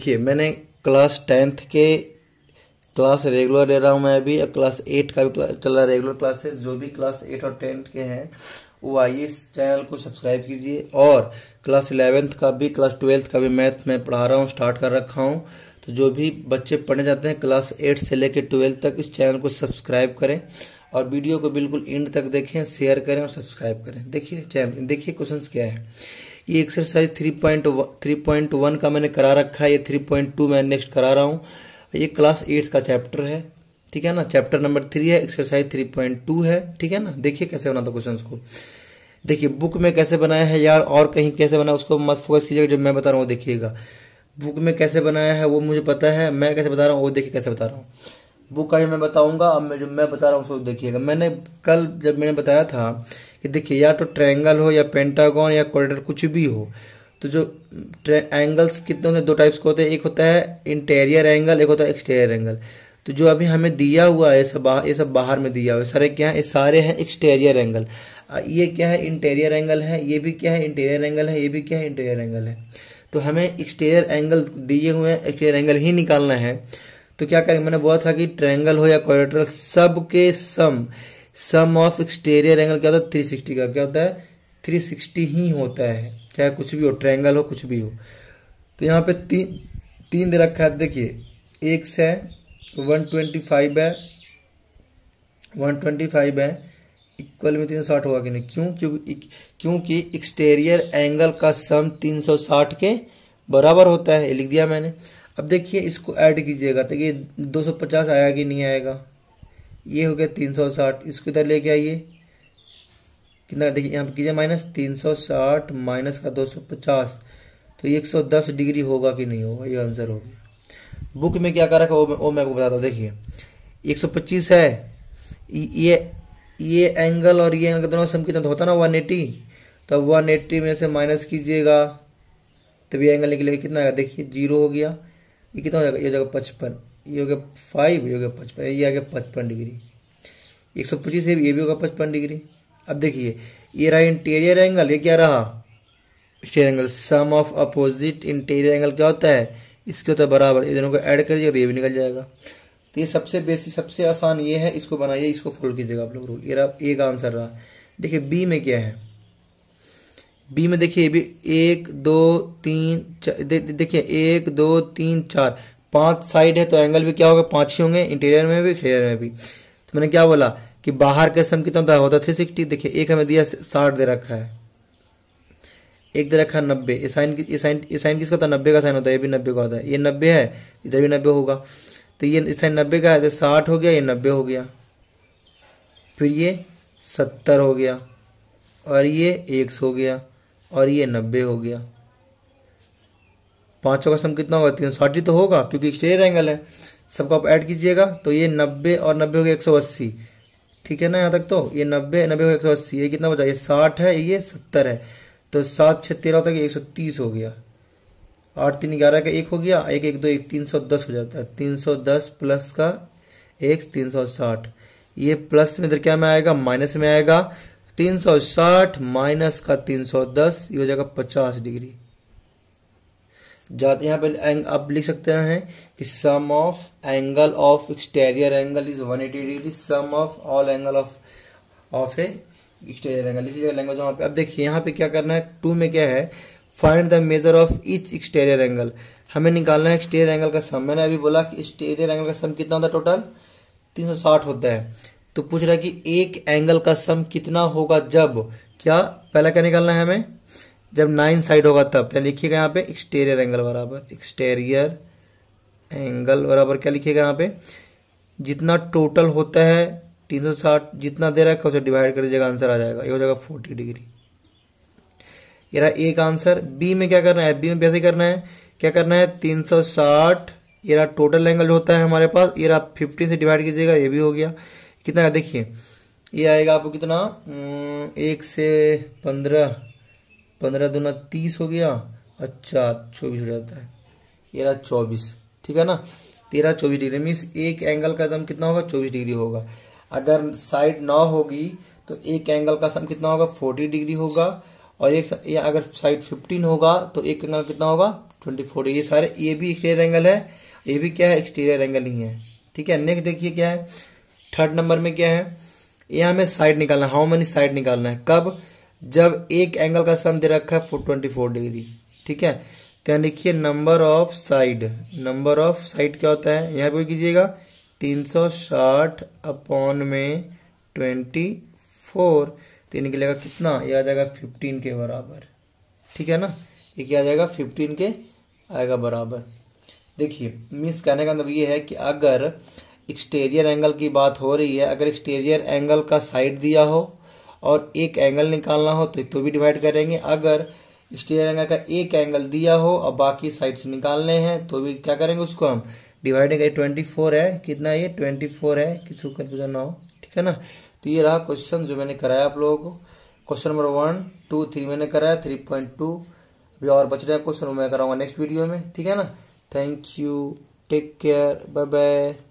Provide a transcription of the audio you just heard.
देखिए मैंने class tenth के क्लास रेगुलर ले रहा हूँ मैं अभी और क्लास एट का भी चल रहा है रेगुलर क्लासेस जो भी क्लास एट और टेंथ के हैं वो आइए इस चैनल को सब्सक्राइब कीजिए और क्लास इलेवेंथ का भी क्लास ट्वेल्थ का भी मैथ मैं पढ़ा रहा हूँ स्टार्ट कर रखा हूँ तो जो भी बच्चे पढ़ने जाते हैं क्लास एट से लेकर ट्वेल्थ तक इस चैनल को सब्सक्राइब करें और वीडियो को बिल्कुल एंड तक देखें शेयर करें और सब्सक्राइब करें देखिए चैनल देखिए क्वेश्चन क्या है ये exercise three point three point one का मैंने करा रखा है ये थ्री पॉइंट टू मैं नेक्स्ट करा रहा हूँ ये क्लास एट का चैप्टर है ठीक है ना चैप्टर नंबर थ्री है एक्सरसाइज थ्री पॉइंट टू है ठीक है ना देखिए कैसे बना था क्वेश्चन को देखिए बुक में कैसे बनाया है यार और कहीं कैसे बना उसको मत फोकस कीजिएगा जो मैं बता रहा हूँ वो देखिएगा बुक में कैसे बनाया है वो मुझे पता है मैं कैसे बता रहा हूँ वो देखिए कैसे बता रहा हूँ बुक का ही मैं बताऊंगा अब मैं जो मैं बता रहा हूँ उसको देखिएगा मैंने कल जब मैंने बताया था कि देखिए या तो ट्रायंगल हो या पेंटागॉन या कॉरिडोर कुछ भी हो तो जो एंगल्स कितने होते हैं दो टाइप्स के होते हैं एक होता है इंटेरियर एंगल एक होता है एक्सटेरियर एंगल तो जो अभी हमें दिया हुआ है सब ये सब बाहर में दिया हुआ है सारे क्या है ये सारे हैं एक्सटेरियर एंगल ये क्या है इंटेरियर एंगल है ये भी क्या है इंटेरियर एंगल है ये भी क्या है इंटेरियर एंगल है तो हमें एक्सटेरियर एंगल दिए हुए हैं एक्सटेरियर एंगल ही निकालना है तो क्या करें मैंने बोला था कि ट्रायंगल हो या कॉरिडोर सब के sum sum of exterior angle क्या होता है थ्री सिक्सटी का क्या होता है थ्री सिक्सटी ही होता है चाहे कुछ भी हो ट्रायंगल हो कुछ भी हो तो यहाँ पे तीन तीन रखा है देखिए एक है वन ट्वेंटी फाइव है वन ट्वेंटी फाइव है इक्वल में तीन सौ साठ होगा कि नहीं क्यों क्योंकि क्योंकि एक्सटेरियर एंगल का सम तीन सौ साठ के बराबर होता है लिख दिया मैंने अब देखिए इसको ऐड कीजिएगा तो ये दो सौ पचास आया कि नहीं आएगा ये हो गया तीन सौ साठ इसको इधर लेके आइए कितना देखिए यहाँ पे कीजिए माइनस तीन सौ साठ माइनस का दो सौ पचास तो एक सौ दस डिग्री होगा कि नहीं होगा ये आंसर होगा बुक में क्या कर रखा है वो मैं आपको बताता हूँ देखिए एक सौ पच्चीस है ये ये एंगल और ये एंगल दोनों सम कितना होता ना वन एटी तो वन एट्टी में से माइनस कीजिएगा तब ये एंगल निकलेगा कितना आएगा देखिए जीरो हो गया ये कितना हो जाएगा ये हो जाएगा पचपन ये हो गया फाइव ये हो गया पचपन ये आ गया पचपन डिग्री एक सौ पच्चीस ये भी होगा पचपन डिग्री अब देखिए ये रहा इंटीरियर एंगल ये क्या रहा interior angle sum of opposite interior angle क्या होता है इसके होता है बराबर ये दोनों को ऐड कर दिया तो ये भी निकल जाएगा तो ये सबसे बेसिक सबसे आसान ये है इसको बनाइए इसको फॉलो कीजिएगा आप लोग रूल ये रहा ए का आंसर रहा देखिए बी में क्या है बी में देखिए ये भी एक दो तीन चार दे, देखिए एक दो तीन चार पांच साइड है तो एंगल भी क्या होगा पांच ही होंगे इंटीरियर में भी एक्सटीरियर में भी तो मैंने क्या बोला कि बाहर का सम कितना होता है थ्री सिक्सटी देखिए एक हमें दिया साठ दे रखा है एक दे रखा है नब्बे ये साइन ये साइन किसका होता है नब्बे का साइन होता है ये भी नब्बे का होता है ये नब्बे है इधर भी नब्बे होगा तो ये साइन नब्बे का है तो साठ हो गया ये नब्बे हो गया फिर ये सत्तर हो गया और ये एक सौ हो गया और ये नब्बे हो गया पाँचों का सम कितना होगा तीन सौ तो होगा क्योंकि स्टेयर एंगल है सबको आप ऐड कीजिएगा तो ये नब्बे और नब्बे हो गया एक सौ अस्सी ठीक है ना यहाँ तक तो ये नब्बे नब्बे हो गया एक सौ अस्सी ये कितना बचा ये साठ है ये सत्तर है तो सात छः तेरह होता है एक सौ तीस हो गया आठ तीन ग्यारह का एक हो गया एक एक दो एक तीन सौ दस हो जाता है तीन सौ दस प्लस का एक तीन सौ साठ ये प्लस में इधर क्या में आएगा माइनस में आएगा तीन सौ साठ माइनस का तीन सौ दस ये हो जाएगा पचास डिग्री जाते यहाँ पर आप लिख सकते हैं कि sum of angle of exterior angle is 180 degree sum of all angle of of a exterior angle इसी लैंग्वेज वहाँ पे अब देखिए यहाँ पे क्या करना है टू में क्या है find the measure of each exterior angle हमें निकालना है एक्सटेरियर एंगल का सम मैंने अभी बोला कि एक्सटेरियर एंगल का सम कितना होता है टोटल 360 होता है तो पूछ रहा है कि एक एंगल का सम कितना होगा जब क्या पहला क्या निकालना है हमें जब नाइन साइड होगा तब तो लिखिएगा यहाँ पे एक्सटेरियर एंगल बराबर एक्सटेरियर एंगल बराबर क्या लिखिएगा यहाँ पे जितना टोटल होता है तीन सौ साठ जितना दे रखा है उसे डिवाइड कर दीजिएगा आंसर आ जाएगा ये हो जाएगा फोर्टी डिग्री ये रहा एक आंसर बी में क्या करना है बी में कैसे करना है क्या करना है तीन सौ साठ ये रहा टोटल एंगल होता है हमारे पास ये रहा फिफ्टी से डिवाइड कीजिएगा ये भी हो गया कितना देखिए ये आएगा आपको कितना हम्म, एक से पंद्रह पंद्रह दुना तीस हो गया अच्छा चौबीस हो जाता है तेरह चौबीस ठीक है ना तेरह चौबीस डिग्री मीन्स एक एंगल का दम कितना होगा चौबीस डिग्री होगा अगर साइड नौ होगी तो एक एंगल का सम कितना होगा फोर्टी डिग्री होगा और एक या अगर साइड फिफ्टीन होगा तो एक एंगल कितना होगा ट्वेंटी फोर ये सारे ये भी एक्सटीरियर एंगल है ये भी क्या है एक्सटीरियर एंगल ही है ठीक है नेक्स्ट देखिए क्या है थर्ड नंबर में क्या है ये हमें साइड निकालना है हाउ मनी साइड निकालना है कब जब एक एंगल का सम दे रखा है फोर ट्वेंटी फोर डिग्री ठीक है तो यहाँ लिखिए number of side number of side क्या होता है यहाँ पे कीजिएगा तीन सौ साठ अपॉन में ट्वेंटी फोर तो ये निकलेगा कितना ये आ जाएगा फिफ्टीन के बराबर ठीक है ना ये क्या आ जाएगा फिफ्टीन के आएगा बराबर देखिए मिस कहने का मतलब ये है कि अगर एक्सटेरियर एंगल की बात हो रही है अगर एक्सटेरियर एंगल का साइड दिया हो और एक एंगल निकालना हो तो तो भी डिवाइड करेंगे अगर स्टेयर एंगल का एक एंगल दिया हो और बाकी साइड से निकालने हैं तो भी क्या करेंगे उसको हम डिवाइड करें ट्वेंटी फोर है कितना ये ट्वेंटी फोर है किसी को कन्फ्यूजन ना हो ठीक है ना तो ये रहा क्वेश्चन जो मैंने कराया आप लोगों को question number one two three मैंने कराया थ्री पॉइंट टू अभी और बच रहे हैं क्वेश्चन मैं कराऊंगा नेक्स्ट वीडियो में ठीक है ना thank you take care bye bye